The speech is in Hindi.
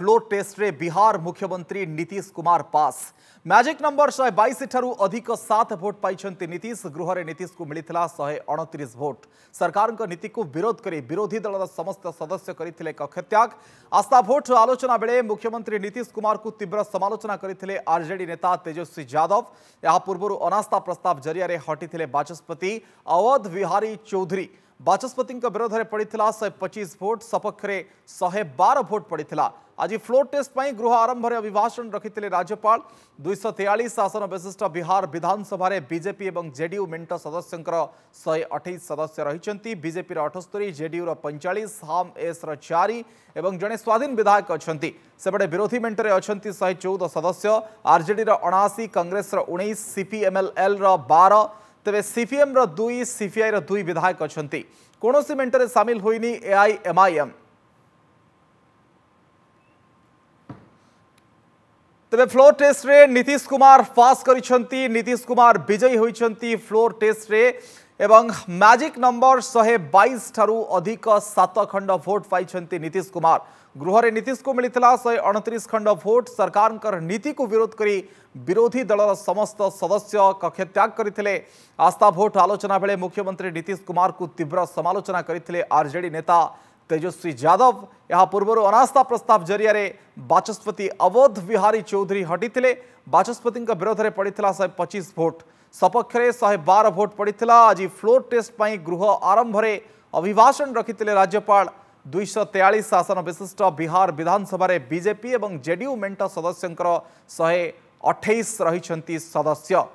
फ्लोर टेस्ट रे बिहार मुख्यमंत्री Nitish Kumar pass magic number शहे बैश ठू अधिक सात भोट पाई नीतीश गृह नीतीश को मिलता शहे अणतीश भोट सरकार नीति को विरोध कर विरोधी दल समस्त सदस्य करते कक्षत्याग आस्था भोट आलोचना बेले मुख्यमंत्री नीतीश कुमार को तीव्र समालोचना करते आरजे नेता तेजस्वी यादव यह पूर्व अनास्था प्रस्ताव जरिया हटिते बाचस्पति अवध विहारी चौधरी बाचस्पति विरोध में पड़ता शहे पचीस भोट सपक्ष में शहे बार भोट पड़ा आज फ्लोर टेस्ट पर गृह आरंभ में अभिभाषण रखी राज्यपाल दुईश तेयालीस आसन विशिष्ट बिहार विधानसभा बीजेपी और जेडीयू मेट सदस्य शहे अठाई सदस्य रही बीजेपी अठस्तरी जेडीयूर पैंचाश हाम एस रि जड़े स्वाधीन विधायक अच्छा सेपटे विरोधी मेटर अच्छा शहे चौदह सदस्य आरजेडी अणशी कंग्रेस उन्नीस सीपीएमएलएल रार तबे सीपीएम रो दुई सीपीआई रो दुई विधायक अछंती कोनोसी मेंटर शामिल होइनी एआईएमआईएम तबे floor test Nitish Kumar pass करीतीश कुमार विजयी होइछंती फ्लोर टेस्ट एवं मैजिक नंबर शहे बैश ठार् अधिक सात खंड भोट पाई नीतीश कुमार गृह नीतीश को मिले शहे अणतीश खंड भोट सरकार नीति को विरोध कर विरोधी दल समस्त सदस्य कक्षत्याग करते आस्था भोट आलोचना बेले मुख्यमंत्री नीतीश कुमार को तीव्र समालोचना करते आरजेडी नेता तेजस्वी यादव यह पूर्व अनास्था प्रस्ताव जरिया बाचस्पति अवोध विहारी चौधरी हटिते बाचस्पति विरोध में पड़ा शहे पचीस भोट सपक्ष में शहे बार भोट पड़ा आज फ्लोर टेस्ट पर गृह आरंभ में अभिभाषण रखी राज्यपाल दुईश तेयास आसन विशिष्ट बिहार विधानसभा बीजेपी और जेडीयू मेट सदस्य शहे अठाई रही सदस्य